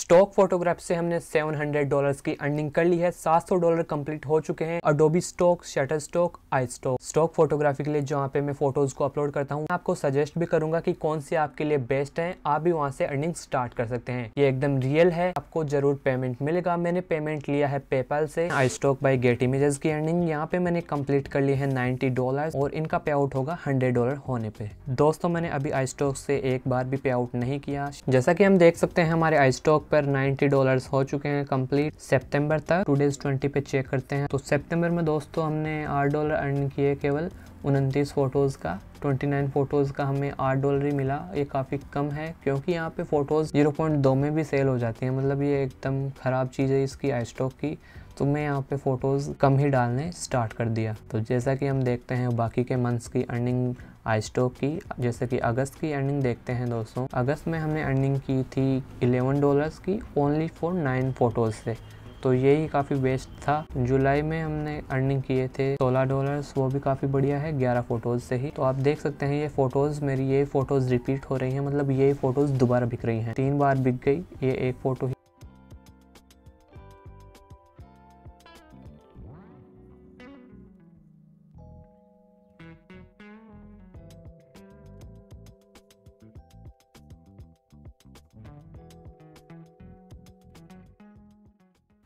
stock photograph से हमने 700 dollars की अर्निंग कर ली है 700 डॉलर कंप्लीट हो चुके हैं Adobe Stock Shutterstock iStock stock photography के लिए जहाँ पे मैं फोटोज को अपलोड करता हूँ आपको सजेस्ट भी करूंगा कि कौन से आपके लिए बेस्ट हैं आप भी वहाँ से अर्निंग स्टार्ट कर सकते हैं ये एकदम रियल है आपको जरूर पेमेंट मिलेगा मैंने पेमेंट लिया है पेपाल से iStock by Getty images की अर्निंग यहाँ पे मैंने कम्प्लीट कर ली है नाइन्टी डॉलर और इनका पे आउट होगा हंड्रेड डॉलर होने पे दोस्तों मैंने अभी आई स्टॉक से एक बार भी पे आउट नहीं किया जैसा की हम देख सकते हैं हमारे आई स्टॉक स्टॉक पर 90 डॉलर्स हो चुके हैं कंप्लीट सितंबर तक टू डेज ट्वेंटी पे चेक करते हैं तो सितंबर में दोस्तों हमने आठ डॉलर अर्न किए केवल उनतीस फ़ोटोज़ का 29 फ़ोटोज़ का हमें 8 डॉलर ही मिला ये काफ़ी कम है क्योंकि यहाँ पे फ़ोटोज़ 0.2 में भी सेल हो जाती हैं मतलब ये एकदम ख़राब चीज़ है इसकी आई स्टॉक की तो मैं यहाँ पे फ़ोटोज़ कम ही डालने स्टार्ट कर दिया तो जैसा कि हम देखते हैं बाकी के मंथ्स की अर्निंग आइस्टॉक की जैसे कि अगस्त की अर्निंग देखते हैं दोस्तों अगस्त में हमने अर्निंग की थी एलेवन डॉलर्स की ओनली फॉर नाइन फ़ोटोज़ से तो यही काफ़ी बेस्ट था जुलाई में हमने अर्निंग किए थे सोलह डॉलर्स वो भी काफ़ी बढ़िया है ग्यारह फ़ोटोज़ से ही तो आप देख सकते हैं ये फ़ोटोज़ मेरी ये फ़ोटोज़ रिपीट हो रही हैं मतलब ये फ़ोटोज़ दोबारा बिक रही हैं तीन बार बिक गई ये एक फ़ोटो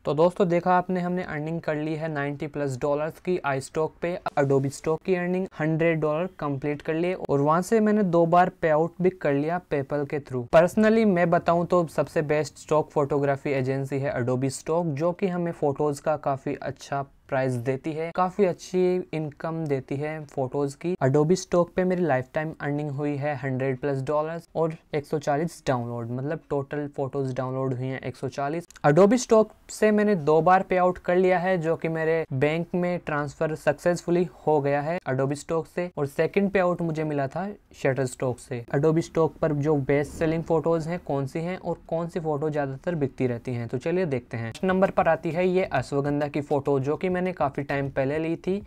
तो दोस्तों देखा आपने हमने अर्निंग कर ली है 90 प्लस डॉलर्स की आई स्टॉक पे अडोबी स्टॉक की अर्निंग 100 डॉलर कंप्लीट कर लिए और वहां से मैंने दो बार पे आउट भी कर लिया पेपल के थ्रू पर्सनली मैं बताऊं तो सबसे बेस्ट स्टॉक फोटोग्राफी एजेंसी है अडोबी स्टॉक जो कि हमें फोटोज का काफी अच्छा प्राइस देती है काफ़ी अच्छी इनकम देती है फोटोज की अडोबी स्टॉक पे मेरी लाइफ टाइम अर्निंग हुई है हंड्रेड प्लस डॉलर और 140 डाउनलोड मतलब टोटल फोटोज डाउनलोड हुई हैं 140 अडोबी स्टॉक से मैंने दो बार पे आउट कर लिया है जो कि मेरे बैंक में ट्रांसफर सक्सेसफुली हो गया है अडोबी स्टॉक से और सेकेंड पे आउट मुझे मिला था शटर स्टॉक से अडोबी स्टॉक पर जो बेस्ट सेलिंग फोटोज है कौन सी है और कौन सी फोटो ज्यादातर बिकती रहती है तो चलिए देखते हैं नंबर पर आती है ये अश्वगंधा की फोटो जो की मैंने काफ़ी टाइम पहले ली थी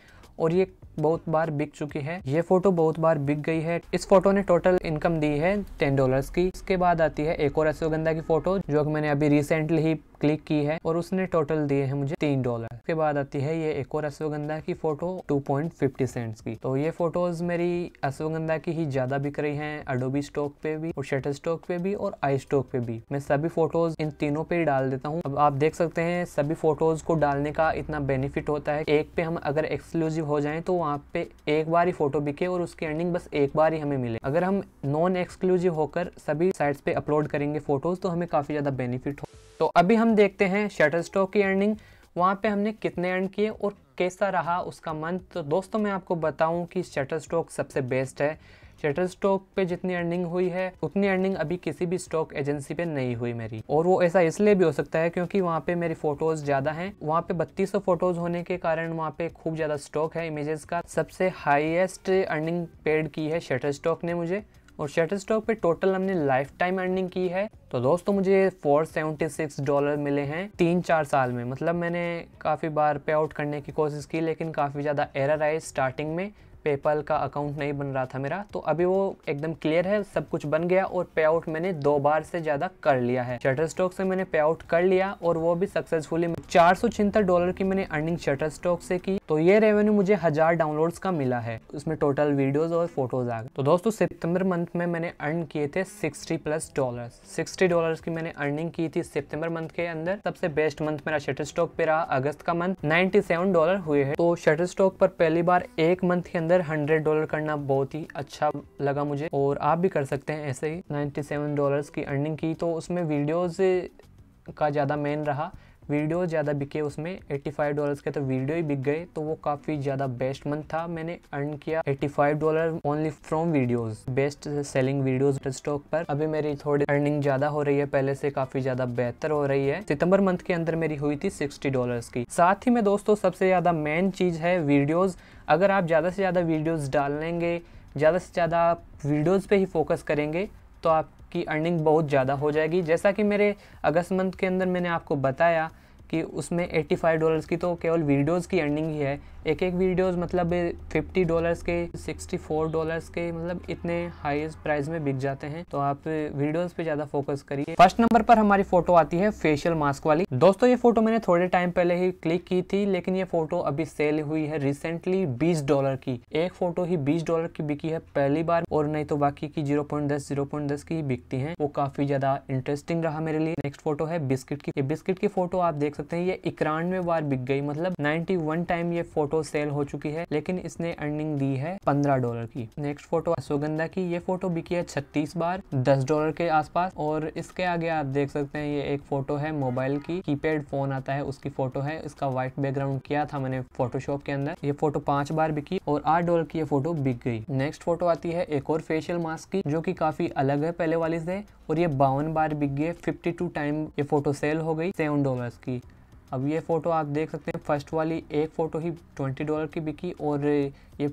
और ये बहुत बार बिक चुकी है ये फोटो बहुत बार बिक गई है इस फोटो ने टोटल इनकम दी है टेन डॉलर्स की इसके बाद आती है एक और अश्वगंधा की फोटो जो कि मैंने अभी रिसेंटली ही क्लिक की है और उसने टोटल दिए है मुझे तीन डॉलर उसके बाद आती है ये एक और अश्वगंधा की photo two point fifty cents की तो ये फोटोज मेरी अश्वगंधा की ही ज्यादा बिक रही है अडोबी स्टॉक पे भी और शटर स्टॉक पे भी और आई स्टॉक पे भी मैं सभी फोटोज इन तीनों पे डाल देता हूँ अब आप देख सकते हैं सभी फोटोज को डालने का इतना बेनिफिट होता है एक पे हम अगर एक्सक्लूसिव हो जाए तो वहाँ पे एक बार ही फोटो बिके और उसकी अर्निंग बस एक बार ही हमें मिले अगर हम नॉन एक्सक्लूसिव होकर सभी साइट्स पे अपलोड करेंगे फोटोज तो हमें काफी ज्यादा बेनिफिट हो तो अभी हम देखते हैं शटर स्टॉक की अर्निंग वहाँ पे हमने कितने अर्न किए और कैसा रहा उसका मंथ तो दोस्तों मैं आपको बताऊँ कि शटर स्टॉक सबसे बेस्ट है शटर स्टॉक पे जितनी अर्निंग हुई है उतनी अर्निंग अभी किसी भी स्टॉक एजेंसी पे नहीं हुई मेरी और वो ऐसा इसलिए भी हो सकता है क्योंकि वहाँ पे मेरी फोटोज ज़्यादा हैं वहाँ पे बत्तीस फोटोज होने के कारण वहाँ पे खूब ज़्यादा स्टॉक है इमेजेस का सबसे हाईएस्ट अर्निंग पेड की है शटर स्टॉक ने मुझे और शटर स्टॉक पे टोटल हमने लाइफ टाइम अर्निंग की है तो दोस्तों मुझे 476 डॉलर मिले हैं तीन चार साल में मतलब मैंने काफ़ी बार पे आउट करने की कोशिश की लेकिन काफ़ी ज़्यादा एरर आए स्टार्टिंग में पेपल का अकाउंट नहीं बन रहा था मेरा तो अभी वो एकदम क्लियर है सब कुछ बन गया और पे आउट मैंने दो बार से ज़्यादा कर लिया है शटर स्टॉक से मैंने पे आउट कर लिया और वो भी सक्सेसफुली चार सौ डॉलर की मैंने अर्निंग शटर स्टॉक से की तो ये रेवेन्यू मुझे हजार डाउनलोड्स का मिला है उसमें टोटल वीडियोस और फोटोज आ गए तो दोस्तों सितंबर मंथ में मैंने अर्न किए थे 60 प्लस डॉलर 60 डॉलर की मैंने अर्निंग की थी सितंबर मंथ के अंदर सबसे बेस्ट मंथ मेरा शटर स्टॉक पे रहा अगस्त का मंथ सेवन डॉलर हुए है तो शटर स्टॉक पर पहली बार एक मंथ के अंदर अंदर हंड्रेड डॉलर करना बहुत ही अच्छा लगा मुझे और आप भी कर सकते हैं ऐसे ही नाइन्टी सेवन डॉलर्स की अर्निंग की तो उसमें वीडियोज़ का ज़्यादा मेन रहा वीडियो ज़्यादा बिके उसमें 85 डॉलर्स के तो वीडियो ही बिक गए तो वो काफ़ी ज़्यादा बेस्ट मंथ था मैंने अर्न किया 85 dollar only from videos best selling videos stock पर अभी मेरी थोड़ी अर्निंग ज़्यादा हो रही है पहले से काफ़ी ज़्यादा बेहतर हो रही है सितंबर मंथ के अंदर मेरी हुई थी सिक्सटी डॉलर्स की साथ ही में दोस्तों सबसे ज़्यादा मेन चीज़ है वीडियोज़ अगर आप ज़्यादा से ज़्यादा वीडियोज़ डाल लेंगे ज़्यादा से ज़्यादा वीडियोज़ पर ही फोकस करेंगे तो आप आपकी अर्निंग बहुत ज़्यादा हो जाएगी जैसा कि मेरे अगस्त मंथ के अंदर मैंने आपको बताया कि उसमें एट्टी फाइव डॉलर्स की तो केवल वीडियोज़ की अर्निंग ही है एक एक वीडियोस मतलब 50 डॉलर्स के 64 डॉलर्स के मतलब इतने हाईएस्ट प्राइस में बिक जाते हैं तो आप वीडियोस पे ज़्यादा फोकस करिए फर्स्ट नंबर पर हमारी फोटो आती है फेशियल मास्क वाली दोस्तों ये फोटो मैंने थोड़े टाइम पहले ही क्लिक की थी लेकिन ये फोटो अभी सेल हुई है रिसेंटली बीस डॉलर की एक फोटो ही बीस डॉलर की बिकी है पहली बार और नहीं तो बाकी की जीरो पॉइंट दस जीरो पॉइंट दस की ही बिकती है वो काफी ज्यादा इंटरेस्टिंग रहा मेरे लिए नेक्स्ट फोटो है बिस्किट की बिस्किट की फोटो आप देख सकते हैं ये इकानवे बार बिक गई मतलब नाइनटी टाइम ये फोटो फोटो सेल हो चुकी है लेकिन इसने अर्निंग दी है पंद्रह डॉलर की नेक्स्ट फोटो सुगंधा की ये फोटो बिकी है छत्तीस बार दस डॉलर के आसपास और इसके आगे आप देख सकते हैं ये एक फोटो है मोबाइल की कीपैड फोन आता है उसकी फोटो है इसका व्हाइट बैकग्राउंड किया था मैंने फोटोशॉप के अंदर ये फोटो पांच बार बिकी और आठ डॉलर की ये फोटो बिक गई नेक्स्ट फोटो आती है एक और फेशियल मास्क की जो की काफी अलग है पहले वाली से और ये बावन बार बिक गई फिफ्टी टू टाइम ये फोटो सेल हो गई सेवन डॉलर की अब ये फ़ोटो आप देख सकते हैं फर्स्ट वाली एक फ़ोटो ही ट्वेंटी डॉलर की बिकी और ये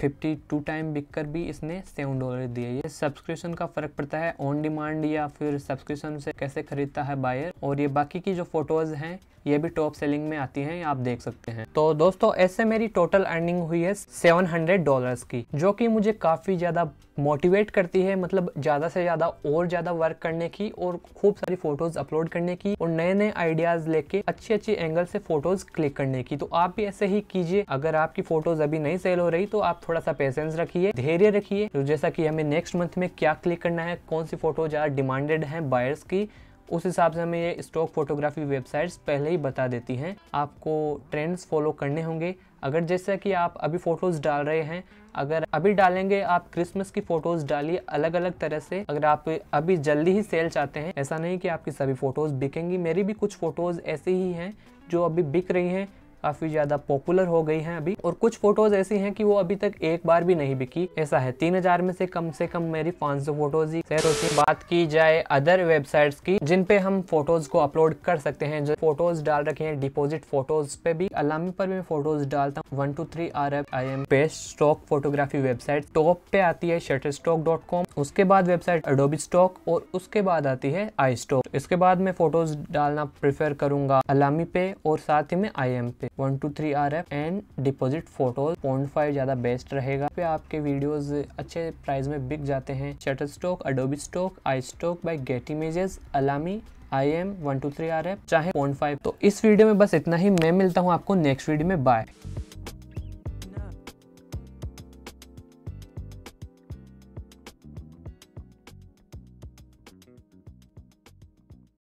फिफ्टी टू टाइम बिक कर भी इसने सेवन डॉलर दिए ये सब्सक्रिप्शन का फ़र्क पड़ता है ऑन डिमांड या फिर सब्सक्रिप्शन से कैसे ख़रीदता है बायर और ये बाकी की जो फ़ोटोज़ हैं ये भी टॉप सेलिंग में आती हैं आप देख सकते हैं तो दोस्तों ऐसे मेरी टोटल अर्निंग हुई है सेवन हंड्रेड डॉलर्स की जो कि मुझे काफ़ी ज़्यादा मोटिवेट करती है मतलब ज़्यादा से ज़्यादा और ज़्यादा वर्क करने की और खूब सारी फोटोज़ अपलोड करने की और नए नए आइडियाज़ लेके अच्छे अच्छे एंगल से फोटोज़ क्लिक करने की तो आप भी ऐसे ही कीजिए अगर आपकी फोटोज़ अभी नहीं सेल हो रही तो आप थोड़ा सा पेशेंस रखिए धैर्य रखिए तो जैसा कि हमें नेक्स्ट मंथ में क्या क्लिक करना है कौन सी फोटो ज़्यादा डिमांडेड है बायर्स की उस हिसाब से हमें ये स्टॉक फोटोग्राफी वेबसाइट्स पहले ही बता देती हैं आपको ट्रेंड्स फॉलो करने होंगे अगर जैसा कि आप अभी फ़ोटोज़ डाल रहे हैं अगर अभी डालेंगे आप क्रिसमस की फ़ोटोज़ डालिए अलग अलग तरह से अगर आप अभी जल्दी ही सेल चाहते हैं ऐसा नहीं कि आपकी सभी फ़ोटोज़ बिकेंगी मेरी भी कुछ फ़ोटोज़ ऐसी ही हैं जो अभी बिक रही हैं काफ़ी ज़्यादा पॉपुलर हो गई हैं अभी और कुछ फ़ोटोज़ ऐसी हैं कि वो अभी तक एक बार भी नहीं बिकी ऐसा है तीन हजार में से कम से कम मेरी पांच सौ फोटोज ही शेयर होती है बात की जाए अदर वेबसाइट्स की जिन पे हम फोटोज को अपलोड कर सकते हैं जो फोटोज डाल रखे हैं डिपोजिट फोटोज पे भी अलामी पर मैं फोटोज डालता हूँ one two three R F I M best stock photography website top पे आती है शटर स्टॉक डॉट कॉम उसके बाद वेबसाइट अडोबी स्टॉक और उसके बाद आती है आई स्टॉक इसके बाद मैं फोटोज डालना प्रेफर करूंगा अलामी पे और साथ ही में आई एम पे one two three R F and deposit photos point five ज्यादा बेस्ट रहेगा पे आपके वीडियोस अच्छे प्राइस में बिक जाते हैं Shutterstock Adobe Stock iStock by Getty images Alamy I M one two three R F चाहे पॉइंट फाइव तो इस वीडियो में बस इतना ही मैं मिलता हूँ आपको नेक्स्ट वीडियो में बाय